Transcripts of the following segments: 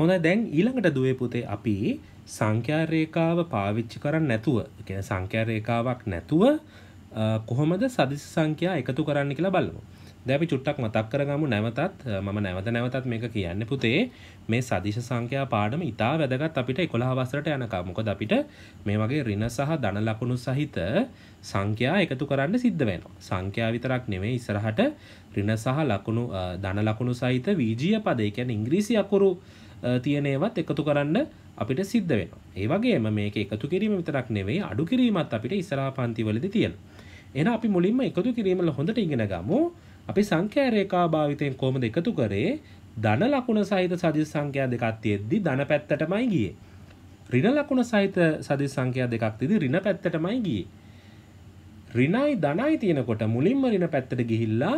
හොඳ දැන් ඊළඟට දුවේ පුතේ අපි සංඛ්‍යාරේකාව පාවිච්චි කරන්න නැතුව කියන සංඛ්‍යාරේකාවක් නැතුව කොහොමද සදිසි සංඛ්‍යා එකතු කරන්න කියලා බලමු. දැන් අපි චුට්ටක් මතක් කරගමු නැවතත් මම නැවත නැවතත් මේක කියන්නේ පුතේ මේ සදිශ සංඛ්‍යා පාඩම ඉතා වැදගත් අපිට 11 වසරට යනකම්. මොකද අපිට මේ වගේ ඍණ සහ ධන ලකුණු සහිත සංඛ්‍යා එකතු කරන්න සිද්ධ වෙනවා. සංඛ්‍යා විතරක් නෙමෙයි ඉස්සරහට ඍණ සහ ලකුණු ධන ලකුණු සහිත වීජීය පද, ඒ කියන්නේ ඉංග්‍රීසි අකුරු තියෙනේවත් එකතු කරන්න අපිට සිද්ධ වෙන. ඒ වගේම මේක එකතු කිරීම විතරක් නෙවෙයි අඩු කිරීමත් අපිට ඉස්සරහා පන්තිවලදී තියෙන. එහෙනම් අපි මුලින්ම එකතු කිරීම හොඳට ඉගෙන ගමු. අපි සංඛ්‍යා රේඛා භාවිතයෙන් කොහොමද එකතු කරේ? ධන ලකුණ සහිත සදිස් සංඛ්‍යා දෙකක් තියෙද්දි ධන පැත්තටමයි ගියේ. ඍණ ලකුණ සහිත සදිස් සංඛ්‍යා දෙකක් තියෙද්දි ඍණ පැත්තටමයි ගියේ. ඍණයි ධනයි තියෙනකොට මුලින්ම ඍණ පැත්තට ගිහිල්ලා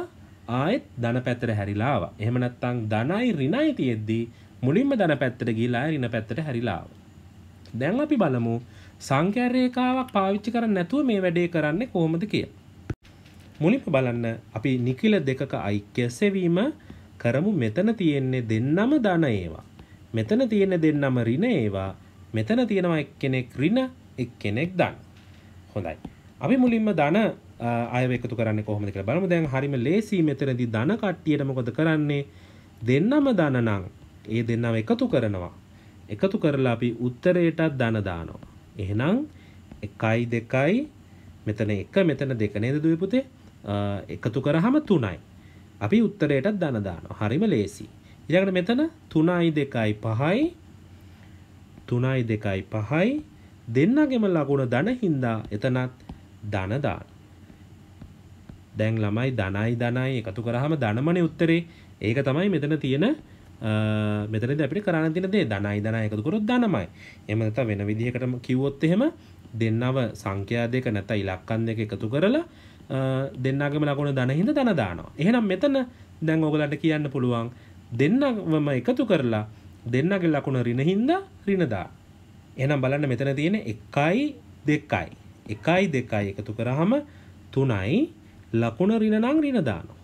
ආයෙත් ධන පැත්තට හැරිලා ආවා. එහෙම නැත්නම් ධනයි ඍණයි තියෙද්දි මුලින්ම දන පැත්තට ගිලා රින පැත්තට හැරිලාව. දැන් අපි බලමු සංඛ්‍යාරේඛාවක් පාවිච්චි කරන්නේ නැතුව මේ වැඩේ කරන්නේ කොහොමද කියලා. මුලින්ම බලන්න අපි නිකිල දෙකක ඓක්‍ය සෙවීම කරමු මෙතන තියෙන්නේ දෙන්නම ධන ඒවා. මෙතන තියෙන දෙන්නම ඍණ ඒවා. මෙතන තියෙනවා එක්කෙනෙක් ඍණ එක්කෙනෙක් ධන. හොඳයි. අපි මුලින්ම ධන අයව එකතු කරන්නේ කොහොමද කියලා බලමු. දැන් හරිම ලේසි මෙතනදී ධන කට්ටියට මොකද කරන්නේ? දෙන්නම ධන නම් ඒ දෙන්නම එකතු කරනවා. එකතු කරලා අපි උත්තරයටත් ධන දානවා. එහෙනම් 1යි 2යි මෙතන 1 මෙතන 2 නේද දුවේ පුතේ? එකතු කරාම 3යි. අපි උත්තරයටත් ධන දානවා. හරිම ලේසි. ඊළඟට මෙතන 3යි 2යි 5යි 3යි 2යි 5යි දෙන්නගෙම ලකුණ ධන හින්දා එතනත් ධන දාන. දැන් ළමයි ධනයි ධනයි එකතු කරාම ධනමනේ උත්තරේ. ඒක තමයි මෙතන තියෙන මෙතනද අපිට කරන්න තියෙන දේ ධනයි ධන එකතු කරොත් ධනමයි. එහෙම නැත්නම් වෙන විදිහකටම කිව්වොත් එහෙම දෙන්නව සංඛ්‍යා දෙක නැත්නම් ඉලක්කම් දෙක එකතු කරලා දෙන්නගේම ලකුණ ධන හිඳ ධන දානවා. එහෙනම් මෙතන දැන් ඕගලන්ට කියන්න පුළුවන් දෙන්නම එකතු කරලා දෙන්නගේ ලකුණ ඍණ හිඳ ඍණ දා. එහෙනම් බලන්න මෙතන තියෙන 1යි 2යි 1යි 2යි එකතු කරාම 3යි ලකුණ ඍණ නම් ඍණ දානවා.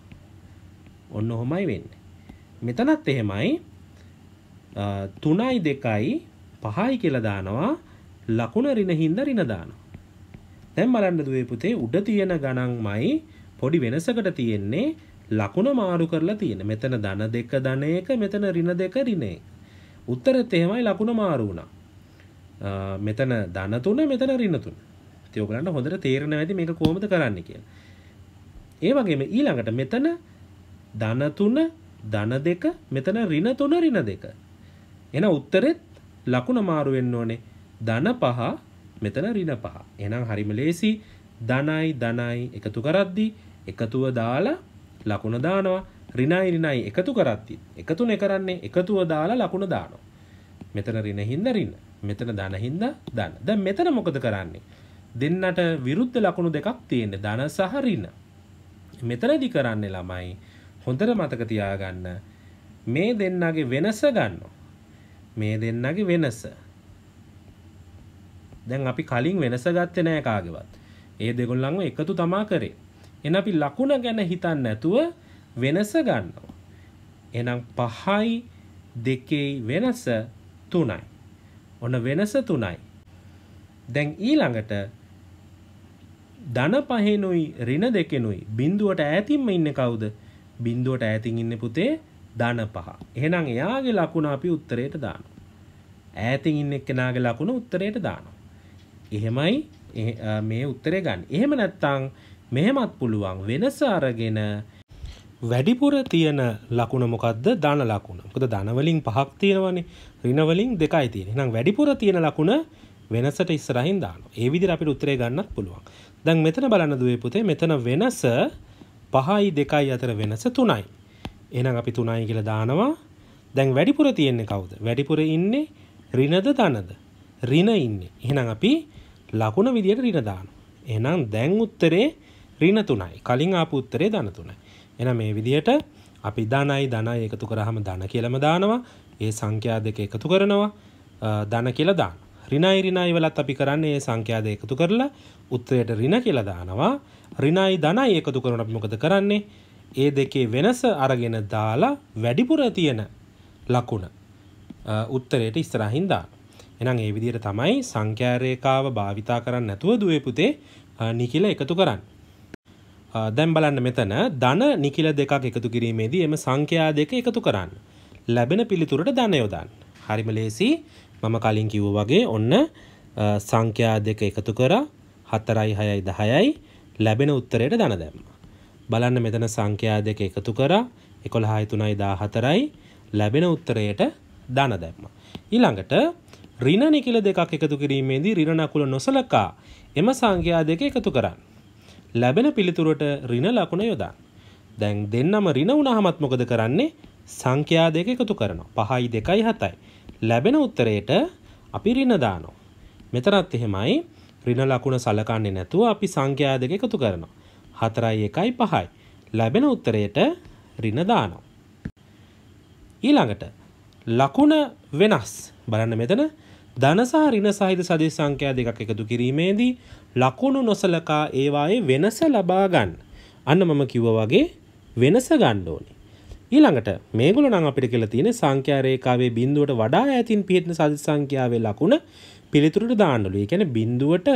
ඔන්න ඔහොමයි වෙන්නේ. මෙතනත් එහෙමයි තුනයි දෙකයි පහයි කියලා දානවා ලකුණ රින හින්දා රින දානවා දැන් බලන්න දුවේ පුතේ උඩ තියෙන ගණන්මයි පොඩි වෙනසකට තියෙන්නේ ලකුණ මාරු කරලා තියෙන මෙතන ධන දෙක ධන එක මෙතන රින දෙක රින එක උත්තරෙත් එහෙමයි ලකුණ මාරු වුණා මෙතන ධන තුන මෙතන රින තුන ඉතින් ඔයගලන්ට හොඳට තේරෙනවා ඇති මේක කොහොමද කරන්න කියලා ඒ වගේම ඊළඟට මෙතන ධන තුන ධන දෙක මෙතන ඍණ තුන ඍණ දෙක. එහෙනම් උත්තරෙත් ලකුණ මාරු වෙන්න ඕනේ. ධන පහ මෙතන ඍණ පහ. එහෙනම් හරිම ලේසි. ධනයි ධනයි එකතු කරද්දී එකතුව දාලා ලකුණ දානවා. ඍණයි ඍණයි එකතු කරද්දී එකතුනේ කරන්නේ එකතුව දාලා ලකුණ දානවා. මෙතන ඍණ හින්දා ඍණ. මෙතන ධන හින්දා ධන. දැන් මෙතන මොකද කරන්නේ? දෙන්නට විරුද්ධ ලකුණු දෙකක් තියෙන්නේ ධන සහ ඍණ. මෙතනදී කරන්නේ ළමයි හොඳට මතක තියාගන්න මේ දෙන්නගේ වෙනස ගන්නවා. මේ දෙන්නගේ වෙනස. දැන් අපි කලින් වෙනස ගත්තේ නෑ කාගෙවත්. ඒ දෙගොල්ලන්ව එකතු තමා කරේ. එන අපි ලකුණ ගැන හිතන්න නැතුව වෙනස ගන්නවා. එනම් පහයි දෙකෙයි වෙනස තුනයි. ඔන්න වෙනස තුනයි. දැන් ඊළඟට ධන පහෙනුයි ඍණ දෙකෙනුයි බිඳුවට ඈතින්ම ඉන්නේ කවුද? බින්දුවට ඈතින් ඉන්න පුතේ ධන පහ. එහෙනම් එයාගේ ලකුණ අපි උත්තරයට දානවා. ඈතින් ඉන්න එක්කෙනාගේ ලකුණ උත්තරයට දානවා. එහෙමයි මේ උත්තරේ ගන්න. එහෙම නැත්තම් මෙහෙමත් පුළුවන් වෙනස අරගෙන වැඩිපුර තියෙන ලකුණ මොකක්ද ධන ලකුණ. මොකද ධන වලින් පහක් තියෙනවනේ. ඍණ වලින් දෙකයි තියෙන්නේ. එහෙනම් වැඩිපුර තියෙන ලකුණ වෙනසට ඉස්සරහින් දානවා. ඒ විදිහට අපිට උත්තරේ ගන්නත් පුළුවන්. දැන් මෙතන බලන්න දුවේ පුතේ මෙතන වෙනස පහයි දෙකයි අතර වෙනස තුනයි. එනම් අපි තුනයි කියලා දානවා. දැන් වැඩිපුර තියෙන්නේ කවුද? වැඩිපුර ඉන්නේ ඍණද ධනද? ඍණ ඉන්නේ. එහෙනම් අපි ලකුණ විදියට ඍණ දානවා. එහෙනම් දැන් උත්තරේ ඍණ තුනයි. කලින් ආපු උත්තරේ ධන තුනයි. එහෙනම් මේ විදියට අපි ධනයි ධනයි එකතු කරාම ධන කියලාම දානවා. ඒ සංඛ්‍යා දෙක එකතු කරනවා. ධන කියලා දානවා. ඍණයි ඍණයි වලත් අපි කරන්නේ ඒ සංඛ්‍යා දෙක එකතු කරලා උත්තරයට ඍණ කියලා දානවා. රිනයි ධනයි එකතු කරන අපි මොකද කරන්නේ? ඒ දෙකේ වෙනස අරගෙන දාලා වැඩිපුර තියෙන ලකුණ උත්තරයට ඉස්සරහින් දාන්න. එහෙනම් ඒ විදිහට තමයි සංඛ්‍යා රේඛාව භාවිතා කරන්නේ නැතුව දුවේ පුතේ නිකිල එකතු කරන්න. දැන් බලන්න මෙතන ධන නිකිල දෙකක් එකතු කිරීමේදී එම සංඛ්‍යා දෙක එකතු කරන්න. ලැබෙන පිළිතුරට ධන යොදන්න. හරිම ලේසි. මම කලින් කිව්වා වගේ ඔන්න සංඛ්‍යා දෙක එකතු කරා 4යි 6යි 10යි ලැබෙන උත්තරයට දන දැම්ම. බලන්න මෙතන සංඛ්‍යා දෙක එකතු කරා එකොළහයි තුනයි දාහතරයි ලැබෙන උත්තරයට දන දැම්ම. ඊළඟට රින නිකිල දෙකක් එකතු කිරීමේදී රින නකුල නොසලකා එම සංඛ්‍යා දෙක එකතු කරන්න. ලැබෙන පිළිතුරට රින ලකුණ යොදා. දැන් දෙන්නම රින වුණහමත් මොකද කරන්නේ සංඛ්‍යා දෙක එකතු කරනවා. පහයි දෙකයි හතයි. ලැබෙන උත්තරයට අපි රින දානවා. මෙතනත් එහෙමයි ඍණ ලකුණ සලකන්නේ නැතුව අපි සංඛ්‍යා දෙක එකතු කරනවා. 4යි 1යි 5යි. ලැබෙන උත්තරයට ඍණ දානවා. ඊළඟට ලකුණ වෙනස් බලන්න මෙතන ධන සහ ඍණ සහිත සදිස් සංඛ්‍යා දෙකක් එකතු කිරීමේදී ලකුණු නොසලකා ඒවායේ වෙනස ලබා ගන්න. අන්න මම කිව්වා වගේ වෙනස ගන්න ඕනේ. ඊළඟට මේගොල්ලෝ නම් අපිට කියලා තියෙන සංඛ්‍යා රේඛාවේ බිඳුවට වඩා ඈතින් පිහිටන සදිස් සංඛ්‍යාවේ ලකුණ පිළිතුරට දාන්නලු. ඒ කියන්නේ බිඳුවට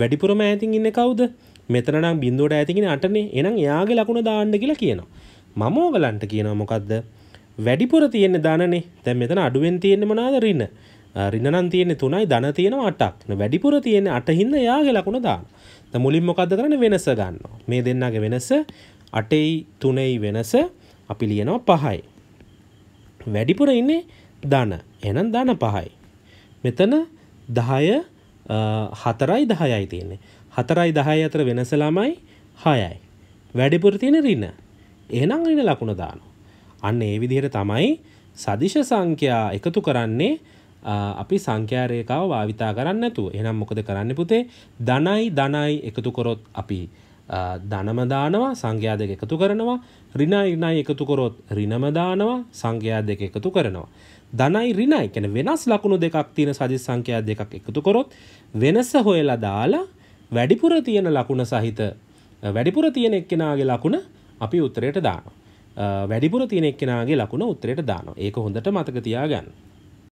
වැඩිපුරම ඈතින් ඉන්නේ කවුද? මෙතන නම් බිඳුවට ඈතින් ඉන්නේ අටනේ. එහෙනම් එයාගේ ලකුණ දාන්න කියලා කියනවා. මම ඕගලන්ට කියනවා මොකද්ද? වැඩිපුර තියෙන්නේ ධනනේ. දැන් මෙතන අඩුවෙන් තියෙන්නේ මොනවාද? ඍණ. රිනනන් තියෙන්නේ තුනයි ධන තියෙනවා අටක්. වැඩිපුර තියෙන්නේ අට හින්දා යාගේ ලකුණ දාන්න. දැන් මුලින් මොකද්ද කරන්නේ වෙනස ගන්නවා. මේ දෙන්නාගේ වෙනස 8යි 3යි වෙනස අපි ලියනවා 5යි. වැඩිපුර ඉන්නේ ධන. එහෙනම් ධන 5යි. මෙතන දහය හතරයි දහයයි තියෙන්නේ හතරයි දහය අතර වෙනස ළමයි හයයි වැඩිපුර තියෙන රින එහෙනම් රින ලකුණ දානවා අන්න ඒ විදිහට තමයි සදිශ සංඛ්‍යා එකතු කරන්නේ අපි සංඛ්‍යා රේඛාව භාවිතා කරන්නේ නැතුව එහෙනම් මොකද කරන්න පුතේ ධනයි ධනයි එකතු කරොත් අපි ධනම දානවා සංඛ්‍යා දෙක එකතු කරනවා ඍණයි ඍණයි එකතු කරොත් ඍණම දානවා සංඛ්‍යා දෙක එකතු කරනවා ධනයි ඍණයි කියන්නේ වෙනස් ලකුණු දෙකක් තියෙන සජිස් සංඛ්‍යා දෙකක් එකතු කරොත් වෙනස හොයලා දාලා වැඩිපුර තියෙන ලකුණ සහිත වැඩිපුර තියෙන එක්කෙනාගේ ලකුණ අපි උත්තරයට දානවා. වැඩිපුර තියෙන එක්කෙනාගේ ලකුණ උත්තරයට දානවා. ඒක හොඳට මතක තියාගන්න.